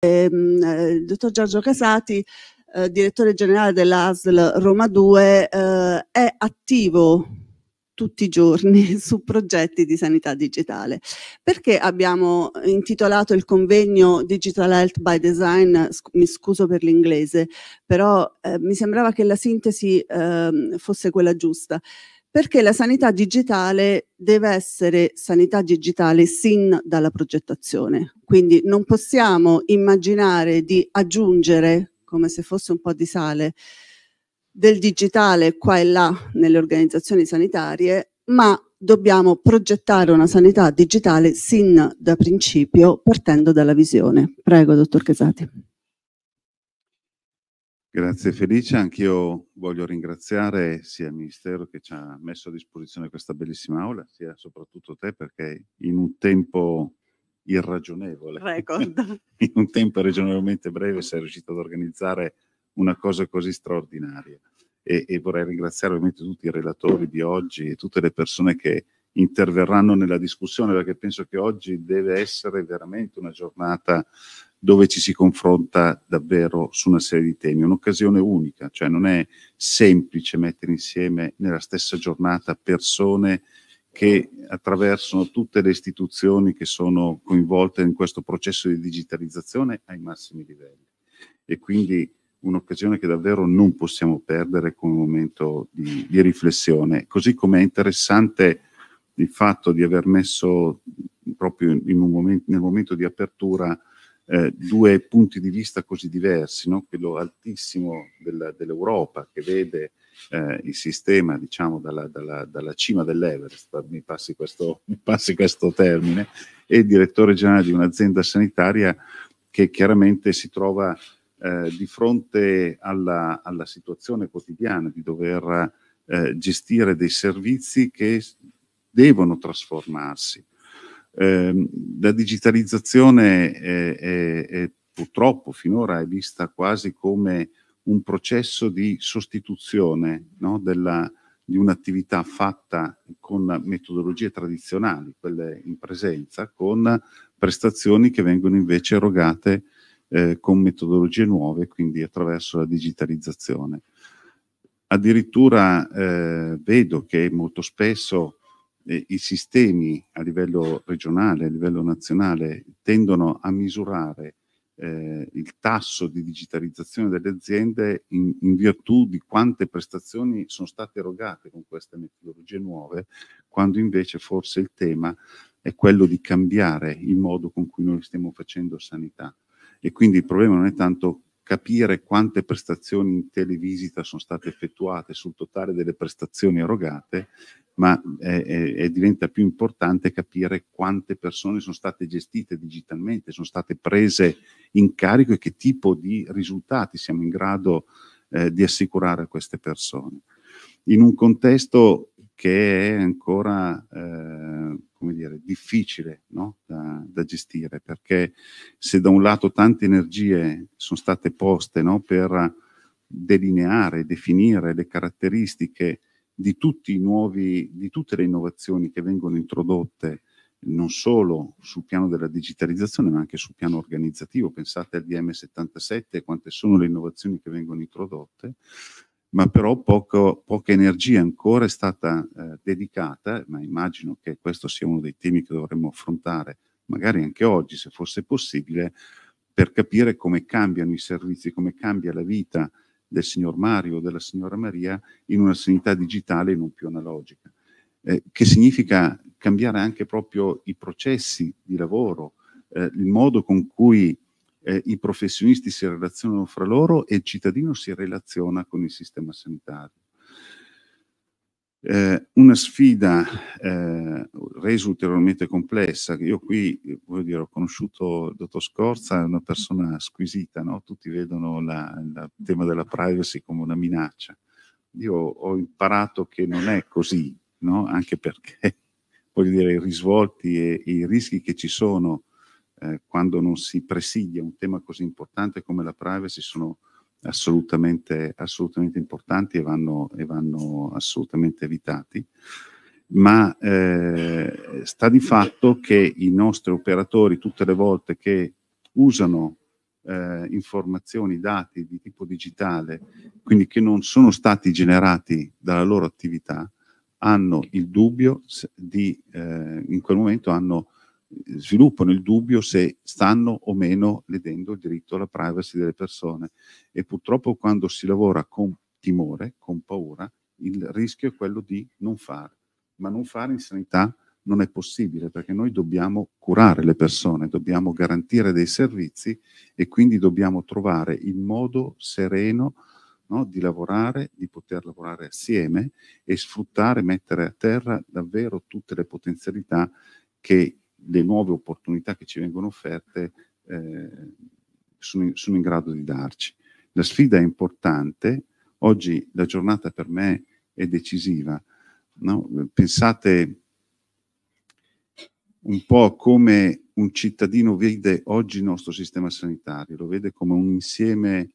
ehm, il eh, dottor Giorgio Casati, eh, direttore generale dell'ASL Roma 2, eh, è attivo tutti i giorni su progetti di sanità digitale. Perché abbiamo intitolato il convegno Digital Health by Design, mi scuso per l'inglese, però eh, mi sembrava che la sintesi eh, fosse quella giusta perché la sanità digitale deve essere sanità digitale sin dalla progettazione. Quindi non possiamo immaginare di aggiungere, come se fosse un po' di sale, del digitale qua e là nelle organizzazioni sanitarie, ma dobbiamo progettare una sanità digitale sin da principio partendo dalla visione. Prego, dottor Casati. Grazie Felice, anch'io voglio ringraziare sia il Ministero che ci ha messo a disposizione questa bellissima aula, sia soprattutto te perché in un tempo irragionevole, Record. in un tempo ragionevolmente breve sei riuscito ad organizzare una cosa così straordinaria. E, e, vorrei ringraziare ovviamente tutti i relatori di oggi e tutte le persone che interverranno nella discussione perché penso che oggi deve essere veramente una giornata dove ci si confronta davvero su una serie di temi. un'occasione unica, cioè non è semplice mettere insieme nella stessa giornata persone che attraversano tutte le istituzioni che sono coinvolte in questo processo di digitalizzazione ai massimi livelli. E quindi un'occasione che davvero non possiamo perdere come momento di, di riflessione, così come è interessante il fatto di aver messo proprio momento, nel momento di apertura eh, due punti di vista così diversi, no? quello altissimo della, dell'Europa che vede eh, il sistema diciamo dalla, dalla, dalla cima dell'Everest, mi passi, questo, mi passi, questo, termine, e il direttore generale di un'azienda sanitaria che chiaramente si trova eh, di fronte alla, alla, situazione quotidiana di dover eh, gestire dei servizi che devono trasformarsi eh, la digitalizzazione è, è, è, purtroppo finora è vista quasi come un processo di sostituzione no? Della, di un'attività fatta con metodologie tradizionali, quelle in presenza, con prestazioni che vengono invece erogate eh, con metodologie nuove, quindi attraverso la digitalizzazione. Addirittura eh, vedo che molto spesso eh, i sistemi a livello regionale, a livello nazionale, tendono a misurare eh, il tasso di digitalizzazione delle aziende in, in, virtù di quante prestazioni sono state erogate con queste metodologie nuove, quando invece forse il tema è quello di cambiare il modo con cui noi stiamo facendo sanità. E quindi il problema non è tanto capire quante prestazioni in televisita sono state effettuate sul totale delle prestazioni erogate, ma è, eh, è, eh, eh, diventa più importante capire quante persone sono state gestite digitalmente, sono state prese in carico e che tipo di risultati siamo in grado eh, di assicurare a queste persone. In un contesto che è ancora eh, dire, difficile no? da, da, gestire, perché se da un lato tante energie sono state poste no? per delineare, definire le caratteristiche di, tutti i nuovi, di tutte le innovazioni che vengono introdotte non solo sul piano della digitalizzazione ma anche sul piano organizzativo. Pensate al DM77 quante sono le innovazioni che vengono introdotte ma però poco, poca energia ancora è stata eh, dedicata, ma immagino che questo sia uno dei temi che dovremmo affrontare magari anche oggi, se fosse possibile, per capire come cambiano i servizi, come cambia la vita del signor Mario o della signora Maria in una sanità digitale e non più analogica, eh, che significa cambiare anche proprio i processi di lavoro, eh, il modo con cui eh, i professionisti si relazionano fra loro e il cittadino si relaziona con il sistema sanitario. Eh, una sfida eh, resa ulteriormente complessa, io qui voglio dire, ho conosciuto il dottor Scorza, è una persona squisita, no? tutti vedono il tema della privacy come una minaccia. Io ho imparato che non è così, no? anche perché voglio dire, i risvolti e, e i rischi che ci sono eh, quando non si presidia un tema così importante come la privacy sono assolutamente, assolutamente importanti e vanno, e vanno, assolutamente evitati. Ma eh, sta di fatto che i nostri operatori, tutte le volte che usano eh, informazioni, dati di tipo digitale, quindi che non sono stati generati dalla loro attività, hanno il dubbio di, eh, in quel momento hanno sviluppano il dubbio se stanno o meno ledendo il diritto alla privacy delle persone e purtroppo quando si lavora con timore, con paura, il rischio è quello di non fare, ma non fare in sanità non è possibile perché noi dobbiamo curare le persone, dobbiamo garantire dei servizi e quindi dobbiamo trovare il modo sereno no, di lavorare, di poter lavorare assieme e sfruttare, mettere a terra davvero tutte le potenzialità che le nuove opportunità che ci vengono offerte eh, sono, sono, in grado di darci. La sfida è importante, oggi la giornata per me è decisiva. No? Pensate un po' come un cittadino vede oggi il nostro sistema sanitario, lo vede come un insieme,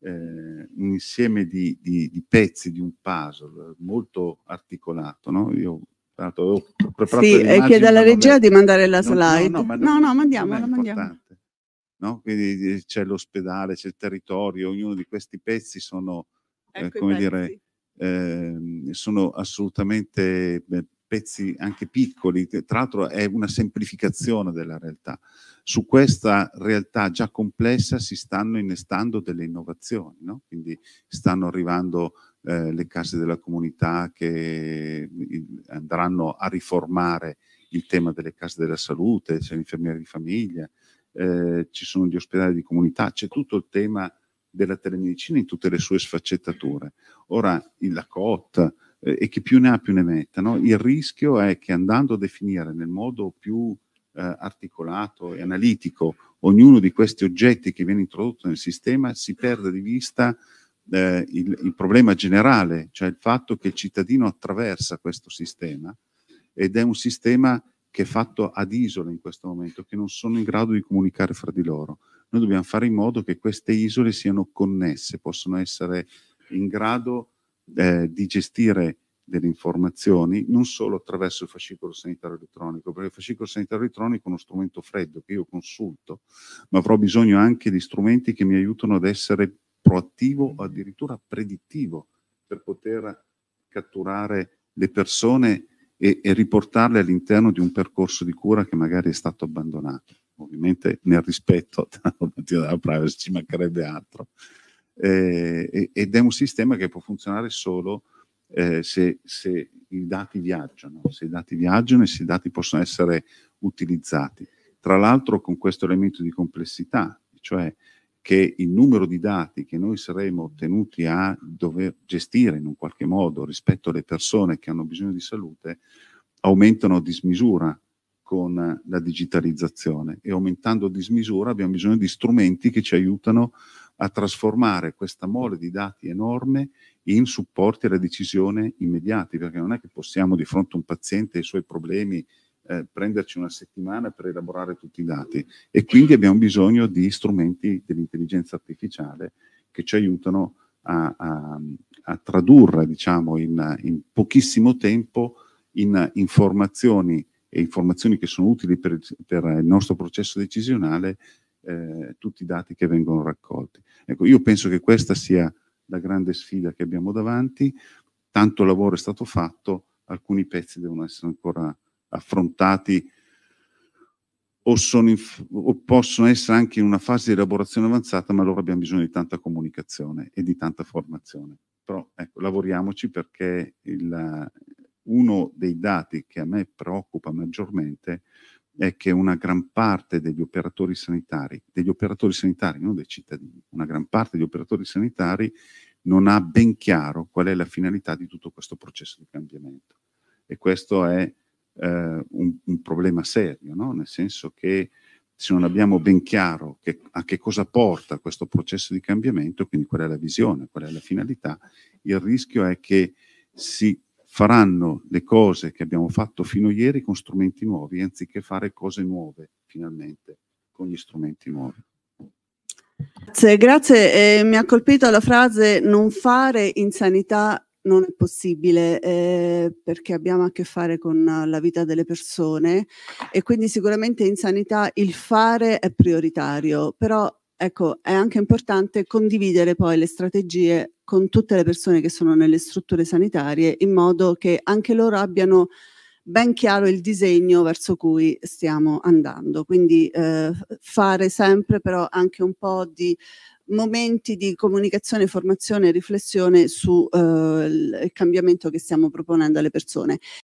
eh, un insieme di, di, di, pezzi, di un puzzle molto articolato. No? Io Tanto ho oh, preparato sì, e chiede alla regia di mandare la slide. No, no, no, no, no mandiamola, mandiamola. No? Quindi eh, c'è l'ospedale, c'è il territorio, ognuno di questi pezzi sono, eh, ecco eh, come pezzi. dire, eh, sono assolutamente pezzi anche piccoli, tra l'altro è una semplificazione della realtà. Su questa realtà già complessa si stanno innestando delle innovazioni, no? quindi stanno arrivando eh, le case della comunità che andranno a riformare il tema delle case della salute, c'è l'infermiera di famiglia, eh, ci sono gli ospedali di comunità, c'è tutto il tema della telemedicina in tutte le sue sfaccettature. Ora, la COT eh, e chi più ne ha più ne metta, no? il rischio è che andando a definire nel modo più eh, articolato e analitico ognuno di questi oggetti che viene introdotto nel sistema, si perde di vista eh, il, il, problema generale, cioè il fatto che il cittadino attraversa questo sistema ed è un sistema che è fatto ad isole in questo momento, che non sono in grado di comunicare fra di loro. Noi dobbiamo fare in modo che queste isole siano connesse, possono essere in grado eh, di gestire delle informazioni, non solo attraverso il fascicolo sanitario elettronico, perché il fascicolo sanitario elettronico è uno strumento freddo che io consulto, ma avrò bisogno anche di strumenti che mi aiutano ad essere proattivo o addirittura predittivo per poter catturare le persone e, e riportarle all'interno di un percorso di cura che magari è stato abbandonato, ovviamente nel rispetto della privacy ci mancherebbe altro. Eh, ed è un sistema che può funzionare solo eh, se, se, i dati viaggiano, se i dati viaggiano e se i dati possono essere utilizzati. Tra l'altro con questo elemento di complessità, cioè che il numero di dati che noi saremo tenuti a dover gestire in un qualche modo rispetto alle persone che hanno bisogno di salute aumentano a dismisura con la digitalizzazione e aumentando a dismisura abbiamo bisogno di strumenti che ci aiutano a trasformare questa mole di dati enorme in supporti alla decisione immediati, perché non è che possiamo di fronte a un paziente e ai suoi problemi eh, prenderci una settimana per elaborare tutti i dati e quindi abbiamo bisogno di strumenti dell'intelligenza artificiale che ci aiutano a, a, a tradurre diciamo, in, in, pochissimo tempo in informazioni e informazioni che sono utili per, per il nostro processo decisionale eh, tutti i dati che vengono raccolti. Ecco, io penso che questa sia la grande sfida che abbiamo davanti, tanto lavoro è stato fatto, alcuni pezzi devono essere ancora affrontati o, sono in, o possono essere anche in una fase di elaborazione avanzata, ma allora abbiamo bisogno di tanta comunicazione e di tanta formazione. Però ecco, lavoriamoci perché il, uno dei dati che a me preoccupa maggiormente è che una gran parte degli operatori sanitari, degli operatori sanitari, non dei cittadini, una gran parte degli operatori sanitari non ha ben chiaro qual è la finalità di tutto questo processo di cambiamento. E questo è eh, un, un, problema serio, no? nel senso che se non abbiamo ben chiaro che, a che cosa porta questo processo di cambiamento, quindi qual è la visione, qual è la finalità, il rischio è che si faranno le cose che abbiamo fatto fino a ieri con strumenti nuovi, anziché fare cose nuove finalmente con gli strumenti nuovi. Grazie, grazie. Eh, mi ha colpito la frase non fare in sanità non è possibile eh, perché abbiamo a che fare con la vita delle persone e quindi sicuramente in sanità il fare è prioritario, però ecco, è anche importante condividere poi le strategie con tutte le persone che sono nelle strutture sanitarie in modo che anche loro abbiano ben chiaro il disegno verso cui stiamo andando. Quindi eh, fare sempre però anche un po' di momenti di comunicazione, formazione e riflessione sul eh, cambiamento che stiamo proponendo alle persone.